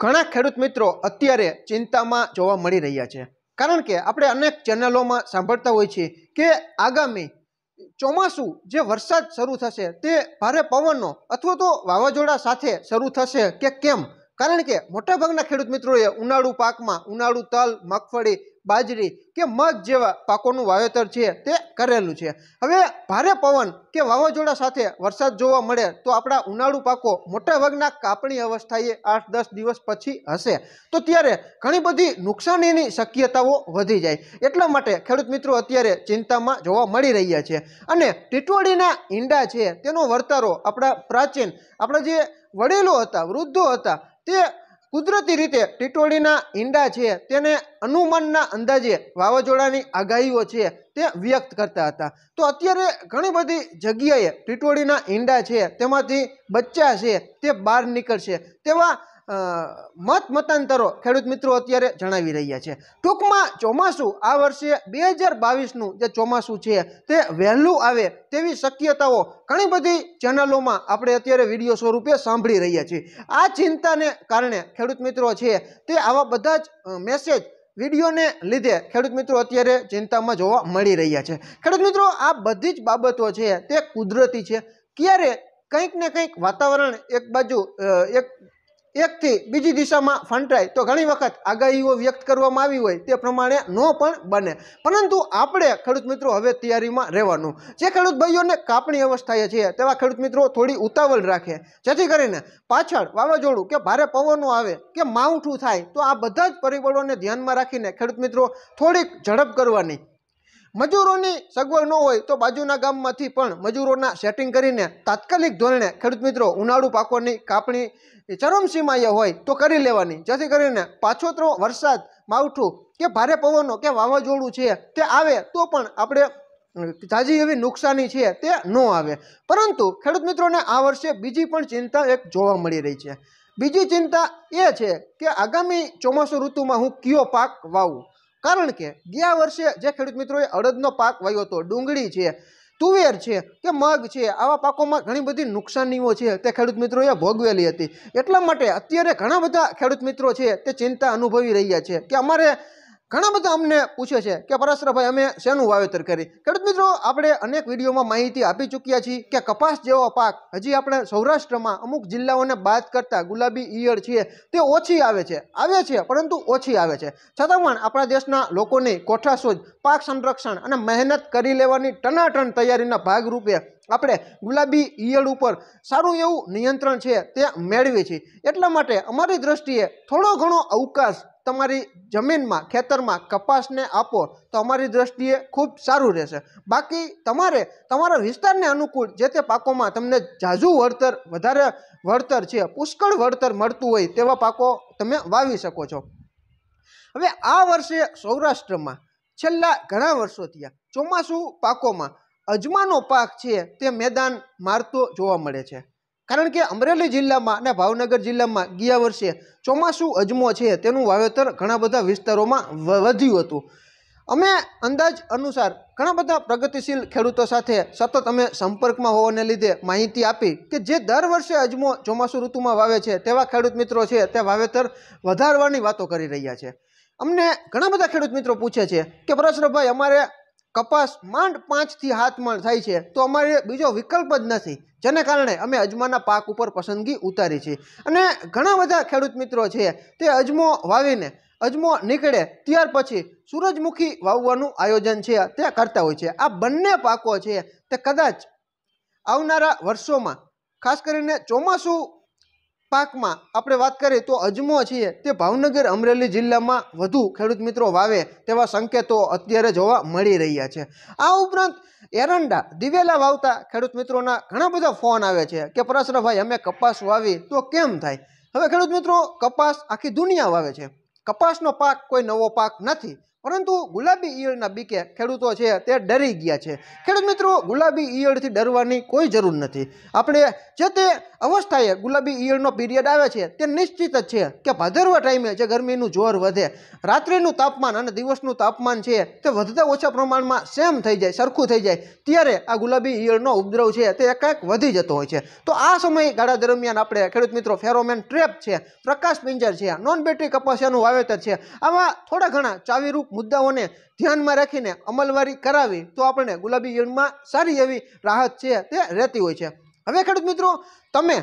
ઘણા ખેડૂત મિત્રો અત્યારે ચિંતામાં જોવા મળી રહ્યા છે કારણ કે આપણે અનેક ચેનલોમાં સાંભળતા હોઈએ છીએ કે આગામી ચોમાસું જે વરસાદ શરૂ થશે તે ભારે પવનો અથવા તો વાવાઝોડા સાથે શરૂ થશે કે કેમ કારણ કે મોટાભાગના ખેડૂત મિત્રોએ ઉનાળુ પાકમાં ઉનાળુ તલ મગફળી બાજરી કે મગ જેવા પાકોનું વાવેતર છે તે કરેલું છે હવે ભારે પવન કે વાવાઝોડા સાથે વરસાદ જોવા મળે તો આપણા ઉનાળુ પાકો મોટાભાગના કાપણી અવસ્થાએ આઠ દસ દિવસ પછી હશે તો ત્યારે ઘણી બધી નુકસાનીની શક્યતાઓ વધી જાય એટલા માટે ખેડૂત મિત્રો અત્યારે ચિંતામાં જોવા મળી રહ્યા છે અને ટીટોળીના ઈંડા છે તેનો વર્તારો આપણા પ્રાચીન આપણા જે વડેલો હતા વૃદ્ધો હતા તે કુદરતી રીતે ટીટોળીના ઈંડા છે તેને અનુમાનના અંદાજે વાવાઝોડાની આગાહીઓ છે તે વ્યક્ત કરતા હતા તો અત્યારે ઘણી બધી જગ્યાએ ટીટોળીના ઈંડા છે તેમાંથી બચ્ચા છે તે બહાર નીકળશે તેવા મત મતાંતરો ખેડૂત મિત્રો અત્યારે જણાવી રહ્યા છે ટૂંકમાં ચોમાસું આ વર્ષે બે હજાર બાવીસનું જે ચોમાસું છે તે વહેલું આવે તેવી શક્યતાઓ ઘણી બધી ચેનલોમાં આપણે અત્યારે વિડીયો સ્વરૂપે સાંભળી રહ્યા છીએ આ ચિંતાને કારણે ખેડૂત મિત્રો છે તે આવા બધા જ મેસેજ વિડીયોને લીધે ખેડૂત મિત્રો અત્યારે ચિંતામાં જોવા મળી રહ્યા છે ખેડૂત મિત્રો આ બધી જ બાબતો છે તે કુદરતી છે ક્યારે કંઈક ને કંઈક વાતાવરણ એક બાજુ એક એકથી બીજી દિશામાં ફંટાય તો ઘણી વખત આગાહીઓ વ્યક્ત કરવામાં આવી હોય તે પ્રમાણે ન પણ બને પરંતુ આપણે ખેડૂત મિત્રો હવે તૈયારીમાં રહેવાનું જે ખેડૂત ભાઈઓને કાપણી અવસ્થાએ છે તેવા ખેડૂત મિત્રો થોડી ઉતાવળ રાખે જેથી કરીને પાછળ વાવાઝોડું કે ભારે પવનો આવે કે માવઠું થાય તો આ બધા જ પરિબળોને ધ્યાનમાં રાખીને ખેડૂત મિત્રો થોડીક ઝડપ કરવાની મજૂરોની સગવડ ન હોય તો બાજુના ગામમાંથી પણ મજૂરોના સેટિંગ કરીને તાત્કાલિક ધોરણે ખેડૂત મિત્રો ઉનાળુ પાકોની કાપણી ચરમસીમાએ હોય તો કરી લેવાની જેથી કરીને પાછોતરો વરસાદ માવઠું કે ભારે પવનો કે વાવાઝોડું છે તે આવે તો પણ આપણે તાજી એવી નુકસાની છે તે ન આવે પરંતુ ખેડૂત મિત્રોને આ વર્ષે બીજી પણ ચિંતા એક જોવા મળી રહી છે બીજી ચિંતા એ છે કે આગામી ચોમાસું ઋતુમાં હું કયો પાક વાવું કારણ કે ગયા વર્ષે જે ખેડૂત મિત્રોએ અડદનો પાક વાયો હતો ડુંગળી છે તુવેર છે કે મગ છે આવા પાકોમાં ઘણી બધી નુકસાનીઓ છે તે ખેડૂત મિત્રોએ ભોગવેલી હતી એટલા માટે અત્યારે ઘણા બધા ખેડૂત મિત્રો છે તે ચિંતા અનુભવી રહ્યા છે કે અમારે ઘણા બધા અમને પૂછે છે કે પરાશરભાઈ અમે શેનું વાવેતર કરી ખેડૂત મિત્રો આપણે અનેક વિડીયોમાં માહિતી આપી ચૂક્યા છીએ કે કપાસ જેવો પાક હજી આપણે સૌરાષ્ટ્રમાં અમુક જિલ્લાઓને બાદ કરતા ગુલાબી ઈયળ છીએ તે ઓછી આવે છે આવે છે પરંતુ ઓછી આવે છે છતાં પણ આપણા દેશના લોકોની કોઠાસૂજ પાક સંરક્ષણ અને મહેનત કરી લેવાની ટનાટન તૈયારીના ભાગરૂપે આપણે ગુલાબી ઈયળ ઉપર સારું એવું નિયંત્રણ છે તે મેળવીએ છીએ એટલા માટે અમારી દ્રષ્ટિએ થોડો ઘણો અવકાશ તમારી જમીનમાં ખેતરમાં કપાસને આપો તો અમારી દ્રષ્ટિએ ખૂબ સારું રહેશે બાકી તમારે તમારા વિસ્તારને અનુકૂળ જે તે પાકોમાં તમને ઝાઝું વળતર વધારે વળતર છે પુષ્કળ વળતર મળતું હોય તેવા પાકો તમે વાવી શકો છો હવે આ વર્ષે સૌરાષ્ટ્રમાં છેલ્લા ઘણા વર્ષો થયા ચોમાસું પાકોમાં અજમાનો પાક છે તે મેદાન મારતો જોવા મળે છે કારણ કે અમરેલી જિલ્લામાં અને ભાવનગર જિલ્લામાં ગયા વર્ષે ચોમાસું અજમો છે તેનું વાવેતર ઘણા બધા વિસ્તારોમાં વધ્યું હતું અમે અંદાજ અનુસાર ઘણા બધા પ્રગતિશીલ ખેડૂતો સાથે સતત અમે સંપર્કમાં હોવાને લીધે માહિતી આપી કે જે દર વર્ષે અજમો ચોમાસું ઋતુમાં વાવે છે તેવા ખેડૂત મિત્રો છે તે વાવેતર વધારવાની વાતો કરી રહ્યા છે અમને ઘણા બધા ખેડૂત મિત્રો પૂછે છે કે પરેશરભાઈ અમારે કપાસ માંડ પાંચથી હાથ થાય છે તો અમારે બીજો વિકલ્પ જ નથી જેને કારણે અમે અજમાના પાક ઉપર પસંદગી ઉતારી છે અને ઘણા બધા ખેડૂત મિત્રો છે તે અજમો વાવીને અજમો નીકળે ત્યાર પછી સૂરજમુખી વાવવાનું આયોજન છે તે કરતા હોય છે આ બંને પાકો છે તે કદાચ આવનારા વર્ષોમાં ખાસ કરીને ચોમાસું પાકમાં આપણે વાત કરીએ તો અજમો છે તે ભાવનગર અમરેલી જિલ્લામાં વધુ ખેડૂત મિત્રો વાવે તેવા સંકેતો અત્યારે જોવા મળી રહ્યા છે આ ઉપરાંત એરંડા દિવેલા વાવતા ખેડૂત મિત્રોના ઘણા બધા ફોન આવે છે કે પરાશરભાઈ અમે કપાસ વાવી તો કેમ થાય હવે ખેડૂત મિત્રો કપાસ આખી દુનિયા વાવે છે કપાસનો પાક કોઈ નવો પાક નથી પરંતુ ગુલાબી ઈયળના બીકે ખેડૂતો છે તે ડરી ગયા છે ખેડૂત મિત્રો ગુલાબી ઈયળથી ડરવાની કોઈ જરૂર નથી આપણે જે તે અવસ્થાએ ગુલાબી ઈયળનો પીરિયડ આવે છે તે નિશ્ચિત જ છે કે ભાદરવા ટાઈમે જે ગરમીનું જોર વધે રાત્રિનું તાપમાન અને દિવસનું તાપમાન છે તે વધતા ઓછા પ્રમાણમાં સેમ થઈ જાય સરખું થઈ જાય ત્યારે આ ગુલાબી ઈયળનો ઉપદ્રવ છે તે એકાએક વધી જતો હોય છે તો આ સમયગાળા દરમિયાન આપણે ખેડૂત મિત્રો ફેરોમેન ટ્રેપ છે પ્રકાશ પિંજર છે નોન બેટરી કપાસિયાનું વાવેતર છે આમાં થોડા ઘણા ચાવીરૂપ મુદ્દાઓને ધ્યાનમાં રાખીને અમલવારી કરાવી તો આપણને ગુલાબી ઈયળમાં સારી એવી રાહત છે તે રહેતી હોય છે હવે ખેડૂત મિત્રો તમે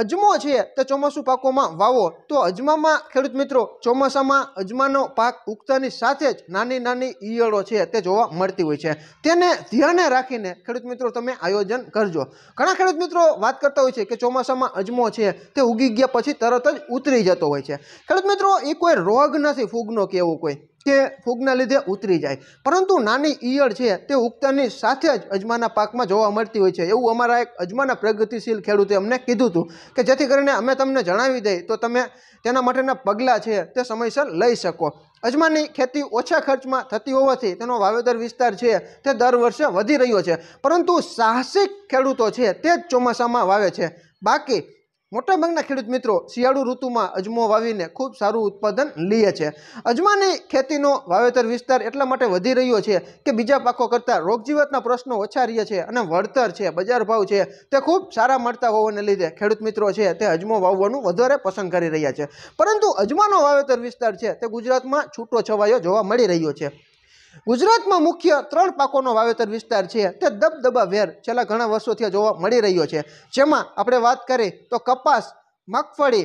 અજમો છે તે ચોમાસું પાકોમાં વાવો તો અજમામાં ખેડૂત મિત્રો ચોમાસામાં અજમાનો પાક ઉગતાની સાથે જ નાની નાની ઈયળો છે તે જોવા મળતી હોય છે તેને ધ્યાને રાખીને ખેડૂત મિત્રો તમે આયોજન કરજો ઘણા ખેડૂત મિત્રો વાત કરતા હોય છે કે ચોમાસામાં અજમો છે તે ઉગી ગયા પછી તરત જ ઉતરી જતો હોય છે ખેડૂત મિત્રો એ કોઈ રોગ નથી ફૂગનો કે એવો કોઈ કે ફૂગના લીધે ઉતરી જાય પરંતુ નાની ઈયળ છે તે ઉગતાની સાથે જ અજમાના પાકમાં જોવા મળતી હોય છે એવું અમારા એક અજમાના પ્રગતિશીલ ખેડૂતે અમને કીધું હતું કે જેથી કરીને અમે તમને જણાવી દઈએ તો તમે તેના માટેના પગલાં છે તે સમયસર લઈ શકો અજમાની ખેતી ઓછા ખર્ચમાં થતી હોવાથી તેનો વાવેતર વિસ્તાર છે તે દર વર્ષે વધી રહ્યો છે પરંતુ સાહસિક ખેડૂતો છે તે જ ચોમાસામાં વાવે છે બાકી મોટાભાગના ખેડૂત મિત્રો શિયાળુ ઋતુમાં અજમો વાવીને ખૂબ સારું ઉત્પાદન લે છે અજમાની ખેતીનો વાવેતર વિસ્તાર એટલા માટે વધી રહ્યો છે કે બીજા પાકો કરતાં રોગજીવતના પ્રશ્નો ઓછા રહ્યા છે અને વળતર છે બજાર ભાવ છે તે ખૂબ સારા મળતા હોવાને લીધે ખેડૂત મિત્રો છે તે અજમો વાવવાનું વધારે પસંદ કરી રહ્યા છે પરંતુ અજમાનો વાવેતર વિસ્તાર છે તે ગુજરાતમાં છૂટો છવાયો જોવા મળી રહ્યો છે ગુજરાતમાં મુખ્ય ત્રણ પાકોનો વાવેતર વિસ્તાર છે તે દબદબા વેર છેલ્લા ઘણા વર્ષોથી જોવા મળી રહ્યો છે જેમાં આપણે વાત કરીએ તો કપાસ મગફળી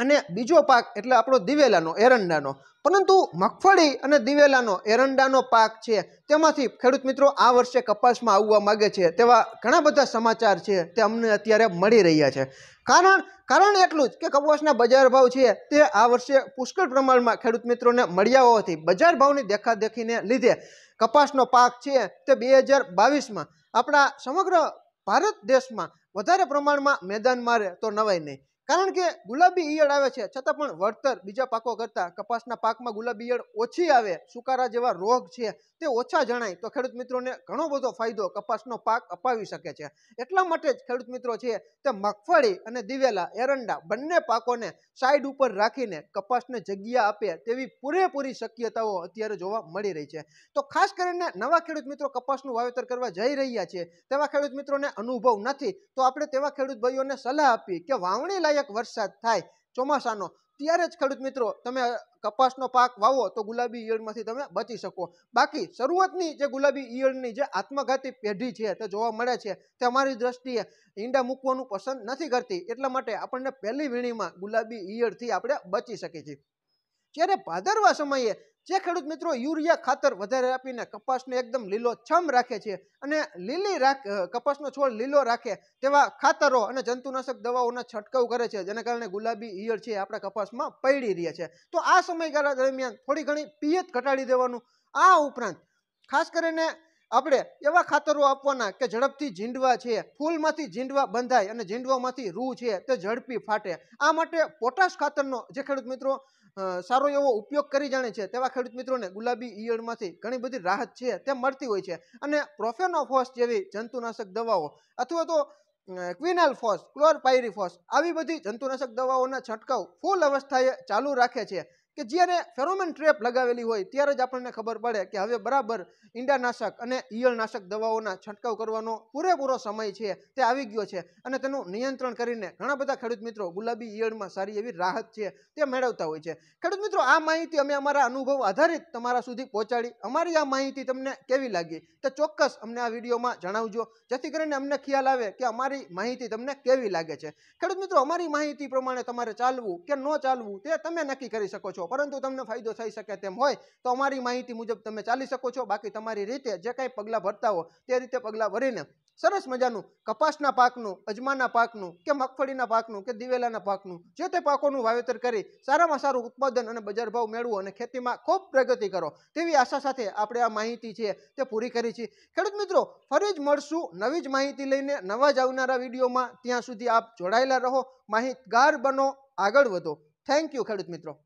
અને બીજો પાક એટલે આપણો દિવેલાનો એરંડાનો પરંતુ મગફળી અને દિવેલાનો એરંડાનો પાક છે તેમાંથી ખેડૂત મિત્રો આ વર્ષે કપાસમાં આવવા માગે છે તેવા ઘણા બધા સમાચાર છે તે અમને અત્યારે મળી રહ્યા છે કારણ કારણ એટલું જ કે કપાસના બજાર ભાવ છે તે આ વર્ષે પુષ્કળ પ્રમાણમાં ખેડૂત મિત્રોને મળ્યા હોવાથી બજાર ભાવની દેખાદેખીને લીધે કપાસનો પાક છે તે બે હજાર બાવીસમાં આપણા સમગ્ર ભારત દેશમાં વધારે પ્રમાણમાં મેદાન મારે તો નવાય નહીં કારણ કે ગુલાબી ઈયળ આવે છે છતાં પણ વળતર બીજા પાકો કરતા કપાસના પાકમાં ગુલાબી ઈયળ ઓછી આવે સુકારા જેવા રોગ છે તે ઓછા જણાય તો ખેડૂત મિત્રોને ઘણો બધો ફાયદો કપાસનો પાક અપાવી શકે છે એટલા માટે જ ખેડૂત મિત્રો છે તે મગફળી અને દિવેલા એરંડા બંને પાકોને સાઈડ ઉપર રાખીને કપાસને જગ્યા આપે તેવી પૂરેપૂરી શક્યતાઓ અત્યારે જોવા મળી રહી છે તો ખાસ કરીને નવા ખેડૂત મિત્રો કપાસનું વાવેતર કરવા જઈ રહ્યા છે તેવા ખેડૂત મિત્રોને અનુભવ નથી તો આપણે તેવા ખેડૂત ભાઈઓને સલાહ આપી કે વાવણી લાયક સહાયક વરસાદ થાય ચોમાસાનો ત્યારે જ ખેડૂત મિત્રો તમે કપાસનો પાક વાવો તો ગુલાબી ઈયળમાંથી તમે બચી શકો બાકી શરૂઆતની જે ગુલાબી ઈયળની જે આત્મઘાતી પેઢી છે તે જોવા મળે છે તે અમારી દ્રષ્ટિએ ઈંડા મૂકવાનું પસંદ નથી કરતી એટલા માટે આપણને પહેલી વીણીમાં ગુલાબી ઈયળથી આપણે બચી શકીએ છીએ જ્યારે ભાદરવા સમયે જે ખેડૂત મિત્રો યુરિયા ખાતર વધારે આપીને કપાસને એકદમ લીલો છમ રાખે છે અને લીલી રાખ કપાસનો છોડ લીલો રાખે તેવા ખાતરો અને જંતુનાશક દવાઓના છંટકાવ કરે છે જેના કારણે ગુલાબી ઈયળ છે આપણા કપાસમાં પડી રહ્યા છે તો આ સમયગાળા દરમિયાન થોડી ઘણી પિયત ઘટાડી દેવાનું આ ઉપરાંત ખાસ કરીને આપણે એવા ખાતરો આપવાના કે ઝડપથી ઝીંડવા છે ફૂલમાંથી ઝીંડવા બંધાય અને ઝીંડવામાંથી રૂ છે તે ઝડપી ફાટે આ માટે પોટાશ ખાતરનો જે ખેડૂત મિત્રો સારો એવો ઉપયોગ કરી જાણે છે તેવા ખેડૂત મિત્રોને ગુલાબી ઈયળમાંથી ઘણી બધી રાહત છે તે મળતી હોય છે અને પ્રોફેનોફોસ જેવી જંતુનાશક દવાઓ અથવા તો ક્વિનાલફોસ ક્લોરપાયરીફોસ આવી બધી જંતુનાશક દવાઓના છંટકાવ ફૂલ અવસ્થાએ ચાલુ રાખે છે કે જ્યારે ફેરોમેન ટ્રેપ લગાવેલી હોય ત્યારે જ આપણને ખબર પડે કે હવે બરાબર ઈંડાનાશક અને ઈયળનાશક દવાઓના છંટકાવ કરવાનો પૂરેપૂરો સમય છે તે આવી ગયો છે અને તેનું નિયંત્રણ કરીને ઘણા બધા ખેડૂત મિત્રો ગુલાબી ઈયળમાં સારી એવી રાહત છે તે મેળવતા હોય છે ખેડૂત મિત્રો આ માહિતી અમે અમારા અનુભવ આધારિત તમારા સુધી પહોંચાડી અમારી આ માહિતી તમને કેવી લાગી તે ચોક્કસ અમને આ વિડીયોમાં જણાવજો જેથી કરીને અમને ખ્યાલ આવે કે અમારી માહિતી તમને કેવી લાગે છે ખેડૂત મિત્રો અમારી માહિતી પ્રમાણે તમારે ચાલવું કે ન ચાલવું તે તમે નક્કી કરી શકો છો પરંતુ તમને ફાયદો થઈ શકે તેમ હોય તો અમારી માહિતી મુજબ તમે ચાલી શકો છો બાકી તમારી રીતે જે કાંઈ પગલાં ભરતા હો તે રીતે પગલાં ભરીને સરસ મજાનું કપાસના પાકનું અજમાના પાકનું કે મગફળીના પાકનું કે દિવેલાના પાકનું જે તે પાકોનું વાવેતર કરી સારામાં સારું ઉત્પાદન અને બજાર ભાવ મેળવો અને ખેતીમાં ખૂબ પ્રગતિ કરો તેવી આશા સાથે આપણે આ માહિતી છે તે પૂરી કરી છે ખેડૂત મિત્રો ફરી જ મળશું નવી જ માહિતી લઈને નવા જ આવનારા વિડીયોમાં ત્યાં સુધી આપ જોડાયેલા રહો માહિતગાર બનો આગળ વધો થેન્ક યુ ખેડૂત મિત્રો